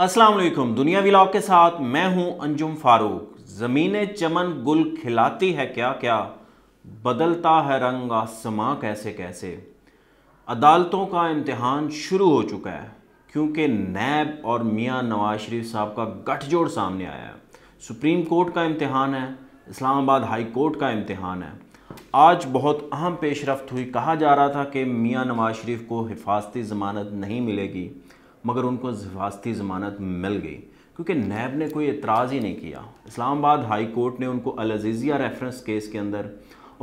अस्सलाम वालेकुम दुनिया विलाग के साथ मैं हूं अंजुम फारूक ज़मीन चमन गुल खिलाती है क्या क्या बदलता है रंग आसमां कैसे कैसे अदालतों का इम्तहान शुरू हो चुका है क्योंकि नैब और मियां नवाज शरीफ साहब का गठजोड़ सामने आया है सुप्रीम कोर्ट का इम्तहान है इस्लामाबाद हाई कोर्ट का इम्तहान है आज बहुत अहम पेशरफ हुई कहा जा रहा था कि मियां नवाज शरीफ को हिफाजती ज़मानत नहीं मिलेगी मगर उनको हिफाजती ज़मानत मिल गई क्योंकि नैब ने कोई एतराज़ ही नहीं किया इस्लामाबाद हाई कोर्ट ने उनको अलजीज़िया रेफरेंस केस के अंदर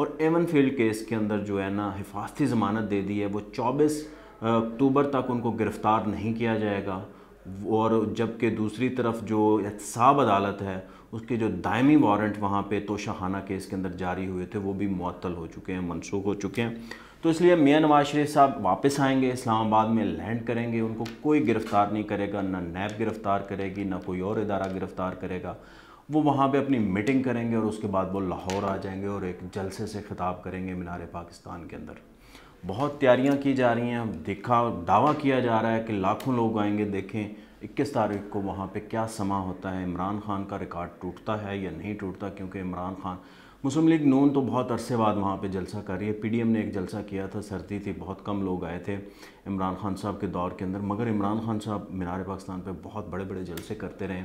और एवन फील्ड केस के अंदर जो है ना हिफाजती ज़मानत दे दी है वो चौबीस अक्टूबर तक उनको गिरफ़्तार नहीं किया जाएगा और जबकि दूसरी तरफ जो एहतसाब अदालत है उसके जो दायमी वारंट वहाँ पे तोशाहाना केस के अंदर जारी हुए थे वो भी मअतल हो चुके हैं मनसूख हो चुके हैं तो इसलिए मियाँ नवाज शरीफ साहब वापस आएंगे इस्लामाबाद में लैंड करेंगे उनको कोई गिरफ़्तार नहीं करेगा ना नैब गिरफ़्तार करेगी ना कोई और इदारा गिरफ़्तार करेगा वो वहाँ पे अपनी मीटिंग करेंगे और उसके बाद वो लाहौर आ जाएंगे और एक जलसे से ख़िताब करेंगे मीनार पाकिस्तान के अंदर बहुत तैयारियाँ की जा रही हैं दिखा दावा किया जा रहा है कि लाखों लोग आएंगे देखें इक्कीस तारीख को वहाँ पर क्या समा होता है इमरान खान का रिकॉर्ड टूटता है या नहीं टूटता क्योंकि इमरान खान मुस्लिम लीग नून तो बहुत अरसे बाद वहाँ पे जलसा कर रही है पीडीएम ने एक जलसा किया था सर्दी थी बहुत कम लोग आए थे इमरान खान साहब के दौर के अंदर मगर इमरान खान साहब मीनार पाकिस्तान पे बहुत बड़े बड़े जलसे करते रहे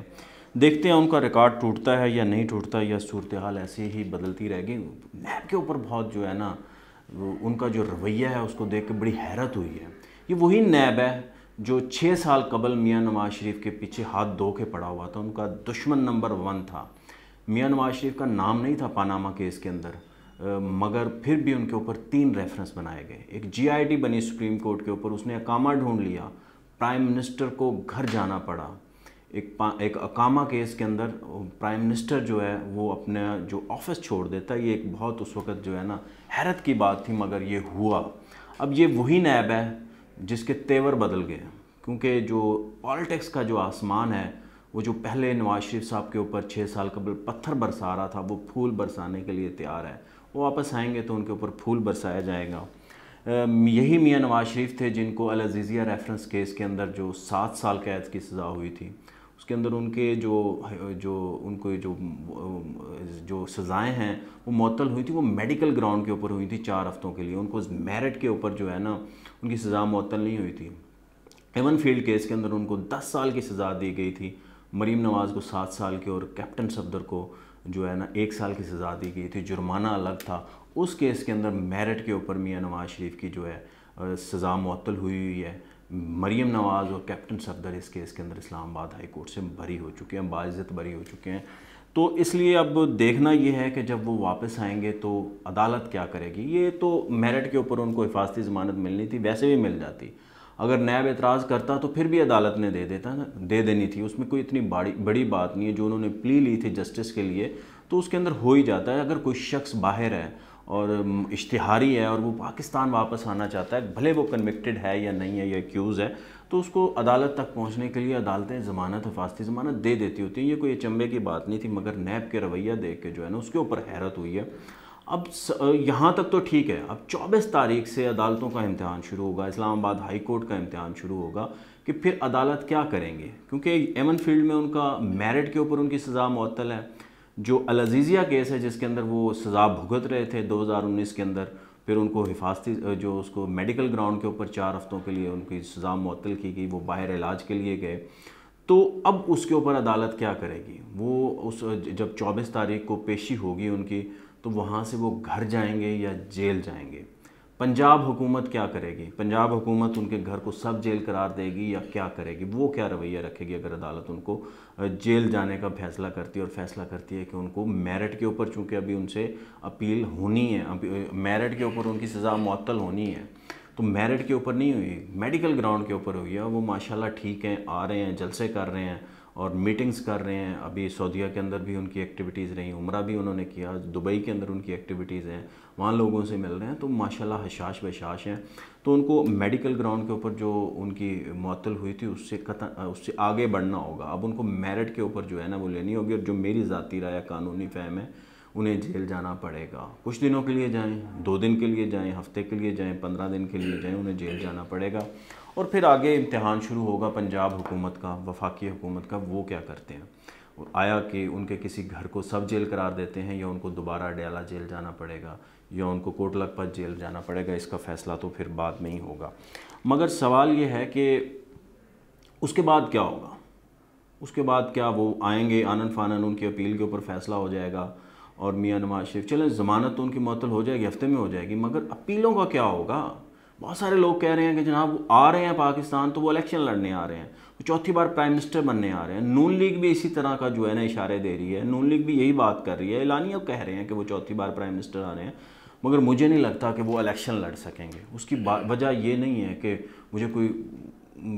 देखते हैं उनका रिकॉर्ड टूटता है या नहीं टूटता या सूरत हाल ऐसी ही बदलती रहेगी नैब के ऊपर बहुत जो है ना उनका जो रवैया है उसको देख के बड़ी हैरत हुई है ये वही नैब है जो छः साल कबल मियाँ नवाज शरीफ के पीछे हाथ धो के पड़ा हुआ था उनका दुश्मन नंबर वन था मियाँ नवाज शरीफ का नाम नहीं था पानामा केस के अंदर मगर फिर भी उनके ऊपर तीन रेफरेंस बनाए गए एक जीआईटी बनी सुप्रीम कोर्ट के ऊपर उसने अकामा ढूंढ लिया प्राइम मिनिस्टर को घर जाना पड़ा एक एक अकामा केस के अंदर प्राइम मिनिस्टर जो है वो अपने जो ऑफिस छोड़ देता ये एक बहुत उस वक़्त जो है ना हैरत की बात थी मगर ये हुआ अब ये वही नैब है जिसके तेवर बदल गए क्योंकि जो पॉलिटिक्स का जो आसमान है वो जो पहले नवाज शरीफ साहब के ऊपर छः साल कबल पत्थर बरसा रहा था वो फूल बरसाने के लिए तैयार है वो वापस आएंगे तो उनके ऊपर फूल बरसाया जाएगा यही मियाँ नवाज शरीफ थे जिनको अलजीज़िया रेफरेंस केस के अंदर जो सात साल कैद की सज़ा हुई थी उसके अंदर उनके जो जो उनको जो जो सज़ाएँ हैं वो मअतल हुई थी वो मेडिकल ग्राउंड के ऊपर हुई थी चार हफ़्तों के लिए उनको मेरिट के ऊपर जो है ना उनकी सज़ा मअतल नहीं हुई थी एवन फील्ड केस के अंदर उनको दस साल की सज़ा दी गई थी मरीम नवाज़ को सात साल की और कैप्टन सफदर को जो है ना एक साल की सज़ा दी गई थी जुर्माना अलग था उस केस के अंदर मेरिट के ऊपर मियाँ नवाज़ शरीफ की जो है सज़ा मअतल हुई हुई है मरीम नवाज़ और कैप्टन सफदर इस केस के अंदर इस्लामाबाद हाई कोर्ट से बरी हो चुके हैं बाज़त बरी हो चुके हैं तो इसलिए अब देखना यह है कि जब वो वापस आएंगे तो अदालत क्या करेगी ये तो मेरिट के ऊपर उनको हिफाजती ज़मानत मिलनी थी वैसे भी मिल जाती अगर नैब एतराज़ करता तो फिर भी अदालत ने दे देता दे देनी थी उसमें कोई इतनी बड़ी बड़ी बात नहीं है जो उन्होंने प्ली ली थी जस्टिस के लिए तो उसके अंदर हो ही जाता है अगर कोई शख्स बाहर है और इश्तहारी है और वो पाकिस्तान वापस आना चाहता है भले वो कन्विक्टेड है या नहीं है या एक्यूज़ है तो उसको अदालत तक पहुंचने के लिए अदालतें ज़मानत हफाजती ज़मानत दे देती होती हैं ये कोई अचंबे की बात नहीं थी मगर नैब के रवैया देख के जो है ना उसके ऊपर हैरत हुई है अब यहाँ तक तो ठीक है अब 24 तारीख से अदालतों का इम्तहान शुरू होगा इस्लामाबाद हाई कोर्ट का इम्तहान शुरू होगा कि फिर अदालत क्या करेंगे क्योंकि एमन फील्ड में उनका मेरिट के ऊपर उनकी सज़ा मअतल है जो अलजीज़िया केस है जिसके अंदर वो सज़ा भुगत रहे थे 2019 के अंदर फिर उनको हिफाजती जो उसको मेडिकल ग्राउंड के ऊपर चार हफ्तों के लिए उनकी सज़ा मअतल की गई वो बाहर इलाज के लिए गए तो अब उसके ऊपर अदालत क्या करेगी वो उस जब 24 तारीख को पेशी होगी उनकी तो वहाँ से वो घर जाएंगे या जेल जाएंगे पंजाब हुकूमत क्या करेगी पंजाब हुकूमत उनके घर को सब जेल करार देगी या क्या करेगी वो क्या रवैया रखेगी अगर अदालत उनको जेल जाने का फैसला करती है और फैसला करती है कि उनको मेरिट के ऊपर चूँकि अभी उनसे अपील होनी है अभी मेरिट के ऊपर उनकी सज़ा मअतल होनी है तो मेरिट के ऊपर नहीं हुई मेडिकल ग्राउंड के ऊपर हुई है वो माशाल्लाह ठीक हैं आ रहे हैं जलसे कर रहे हैं और मीटिंग्स कर रहे हैं अभी सऊदीया के अंदर भी उनकी एक्टिविटीज़ रही उम्र भी उन्होंने किया दुबई के अंदर उनकी एक्टिविटीज़ हैं वहाँ लोगों से मिल रहे हैं तो माशाल्लाह हशाश बशाश हैं तो उनको मेडिकल ग्राउंड के ऊपर जो उनकी मअतल हुई थी उससे कत उससे आगे बढ़ना होगा अब उनको मेरिट के ऊपर जो है ना वो लेनी होगी और जो मेरी ज़ाती राय कानूनी फहम है उन्हें जेल जाना पड़ेगा कुछ दिनों के लिए जाएँ दो दिन के लिए जाएँ हफ्ते के लिए जाएँ पंद्रह दिन के लिए जाएँ उन्हें जेल जाना पड़ेगा और फिर आगे इम्तहान शुरू होगा पंजाब हुकूमत का वफाकी हुकूमत का वो क्या करते हैं आया कि उनके किसी घर को सब जेल करार देते हैं या उनको दोबारा डेला जेल जाना पड़ेगा या उनको लखपत जेल जाना पड़ेगा इसका फ़ैसला तो फिर बाद में ही होगा मगर सवाल ये है कि उसके बाद क्या होगा उसके बाद क्या वो आएंगे आनंद फानन उनकी अपील के ऊपर फैसला हो जाएगा और मियाँ नवाज शरीफ चलें ज़मानत तो उनकी मअतल हो जाएगी हफ्ते में हो जाएगी मगर अपीलों का क्या होगा बहुत सारे लोग कह रहे हैं कि जनाब वो आ रहे हैं पाकिस्तान तो वो इलेक्शन लड़ने आ रहे हैं वो चौथी बार प्राइम मिनिस्टर बनने आ रहे हैं नून लीग भी इसी तरह का जो है ना इशारे दे रही है नून लीग भी यही बात कर रही है एलानिया कह रहे हैं कि वो चौथी बार प्राइम मिनिस्टर आ रहे हैं मगर मुझे नहीं लगता कि वो इलेक्शन लड़ सकेंगे उसकी वजह ये नहीं है कि मुझे कोई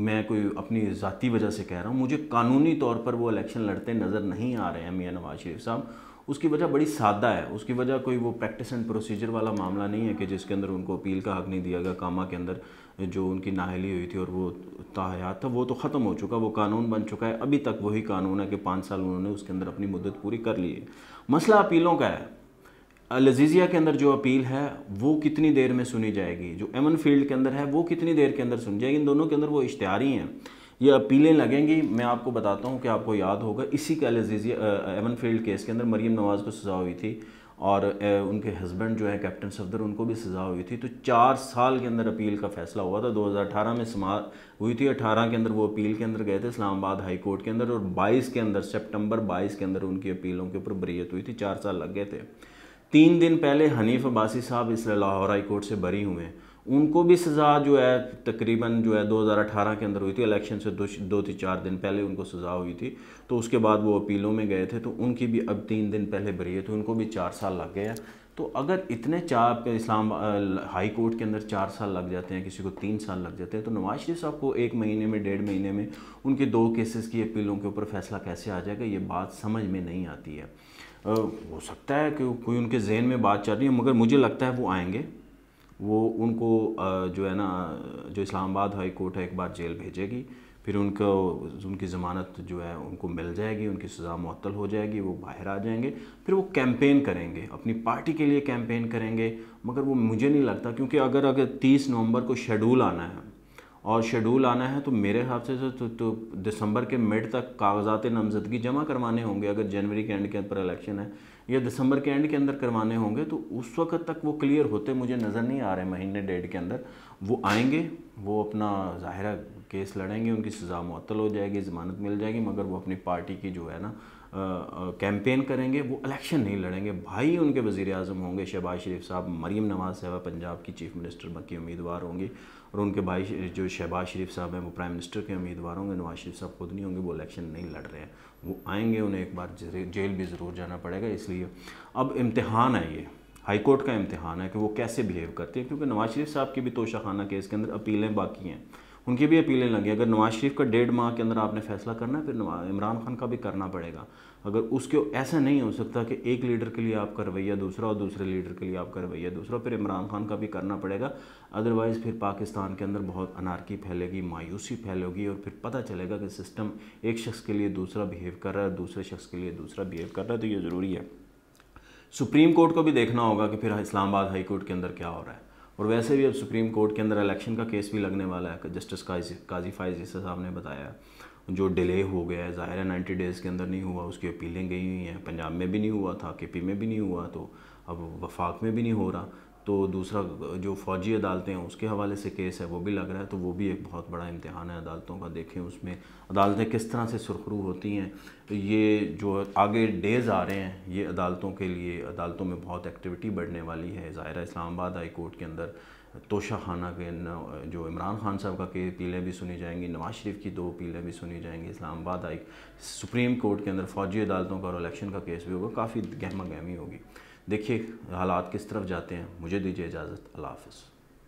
मैं कोई अपनी ज़ाती वजह से कह रहा हूँ मुझे कानूनी तौर पर वो इलेक्शन लड़ते नज़र नहीं आ रहे हैं मियाँ नवाज शरीफ साहब उसकी वजह बड़ी सादा है उसकी वजह कोई वो प्रैक्टिस एंड प्रोसीजर वाला मामला नहीं है कि जिसके अंदर उनको अपील का हक नहीं दिया गया कामा के अंदर जो उनकी नाहली हुई थी और वो ताहयात था वो तो ख़त्म हो चुका वो कानून बन चुका है अभी तक वही कानून है कि पाँच साल उन्होंने उसके अंदर अपनी मुद्दत पूरी कर ली है मसला अपीलों का है लजीजिया के अंदर जो अपील है वो कितनी देर में सुनी जाएगी जो एमन फील्ड के अंदर है वो कितनी देर के अंदर सुनी जाएगी इन दोनों के अंदर वो इश्तहारी हैं ये अपीलें लगेंगी मैं आपको बताता हूँ कि आपको याद होगा इसी के अलजीजी एवन फील्ड केस के अंदर मरीम नवाज़ को सज़ा हुई थी और ए, उनके हस्बैंड जो है कैप्टन सफदर उनको भी सज़ा हुई थी तो चार साल के अंदर अपील का फैसला हुआ था 2018 में समा हुई थी 18 के अंदर वो अपील के अंदर गए थे इस्लामाबाद हाई कोर्ट के अंदर और 22 के अंदर सितंबर 22 के अंदर उनकी अपीलों के ऊपर बरीत हुई थी चार साल लग गए थे तीन दिन पहले हनीफ अब्बासी साहब इसलिए लाहौर हाई कोर्ट से बरी हुए हैं उनको भी सज़ा जो है तकरीबन जो है 2018 के अंदर हुई थी इलेक्शन से दो दो थी चार दिन पहले उनको सज़ा हुई थी तो उसके बाद वो अपीलों में गए थे तो उनकी भी अब तीन दिन पहले बरी थी तो उनको भी चार साल लग गया तो अगर इतने चार इस्लाम हाई कोर्ट के अंदर चार साल लग जाते हैं किसी को तीन साल लग जाते हैं तो नवाज शरीफ साहब को एक महीने में डेढ़ महीने में उनके दो केसेस की अपीलों के ऊपर फैसला कैसे आ जाएगा ये बात समझ में नहीं आती है हो सकता है कि कोई उनके जहन में बात चल रही है मगर मुझे लगता है वो आएंगे वो उनको जो है ना जो इस्लामाबाद हाई कोर्ट है एक बार जेल भेजेगी फिर उनको उनकी ज़मानत जो है उनको मिल जाएगी उनकी सज़ा मअतल हो जाएगी वो बाहर आ जाएंगे फिर वो कैंपेन करेंगे अपनी पार्टी के लिए कैंपेन करेंगे मगर वो मुझे नहीं लगता क्योंकि अगर अगर 30 नवंबर को शेड्यूल आना है और शेड्यूल आना है तो मेरे हिसाब से तो, तो, तो दिसंबर के मिड तक कागजात नामजदगी जमा करवाने होंगे अगर जनवरी के एंड के अंदर इलेक्शन है या दिसंबर के एंड के अंदर करवाने होंगे तो उस वक्त तक वो क्लियर होते मुझे नज़र नहीं आ रहे महीने डेढ़ के अंदर वो आएंगे वो अपना ज़ाहिर केस लड़ेंगे उनकी सज़ा मअतल हो जाएगी ज़मानत मिल जाएगी मगर वो अपनी पार्टी की जो है ना कैंपेन करेंगे वो इलेक्शन नहीं लड़ेंगे भाई उनके वज़ी अजम होंगे शहबाज शरीफ साहब मरीम नवाज़ साहब पंजाब की चीफ़ मिनिस्टर मक्की उम्मीदवार होंगी और उनके भाई जो शहबाज शरीफ साहब हैं वो प्राइम मिनिस्टर के उम्मीदवार होंगे नवाज शरीफ साहब खुद नहीं होंगे वो इलेक्शन नहीं लड़ रहे हैं वो आएंगे उन्हें एक बार जेल भी ज़रूर जाना पड़ेगा इसलिए अब इम्तहान है ये हाई कोर्ट का इम्तहान है कि वो कैसे बिहेव करते हैं क्योंकि नवाज शरीफ साहब की भी तोशाखाना केस के अंदर अपीलें बाकी हैं उनकी भी अपीलें लगी अगर नवाज़ शरीफ का डेढ़ माह के अंदर आपने फैसला करना है फिर इमरान खान का भी करना पड़ेगा अगर उसके ऐसा नहीं हो सकता कि एक लीडर के लिए आपका रवैया दूसरा और दूसरे लीडर के लिए आपका रवैया दूसरा फिर इमरान खान का भी करना पड़ेगा अदरवाइज़ फिर पाकिस्तान के अंदर बहुत अनारकी फैलेगी मायूसी फैलेगी और फिर पता चलेगा कि सिस्टम एक शख्स के लिए दूसरा बिहेव कर रहा है दूसरे शख्स के लिए दूसरा बिहेव कर रहा है तो ये ज़रूरी है सुप्रीम कोर्ट को भी देखना होगा कि फिर इस्लामाबाद हाई कोर्ट के अंदर क्या हो रहा है और वैसे भी अब सुप्रीम कोर्ट के अंदर इलेक्शन का केस भी लगने वाला है जस्टिस काजी काजी फाइजी साहब ने बताया जो डिले हो गया है ज़ाहिर है नाइन्टी डेज़ के अंदर नहीं हुआ उसकी अपीलें गई हुई हैं पंजाब में भी नहीं हुआ था के पी में भी नहीं हुआ तो अब वफाक में भी नहीं हो रहा तो दूसरा जो फ़ौजी अदालतें हैं उसके हवाले से केस है वो भी लग रहा है तो वो भी एक बहुत बड़ा इम्तहान है अदालतों का देखें उसमें अदालतें किस तरह से सुरखरू होती हैं ये जो आगे डेज़ आ रहे हैं ये अदालतों के लिए अदालतों में बहुत एक्टिविटी बढ़ने वाली है ज़ाहिर इस्लामाबाद हाई कोर्ट के अंदर तोशा खाना के जो इमरान खान साहब का के पीलें भी सुनी जाएंगी नवाज शरीफ की दो पीलें भी सुनी जाएंगी इस्लामाबाद हाई सुप्रीम कोर्ट के अंदर फ़ौजी अदालतों का और इलेक्शन का केस भी होगा काफ़ी गहमा गहमी होगी देखिए हालात किस तरफ जाते हैं मुझे दीजिए इजाज़त अल्लाह हाफ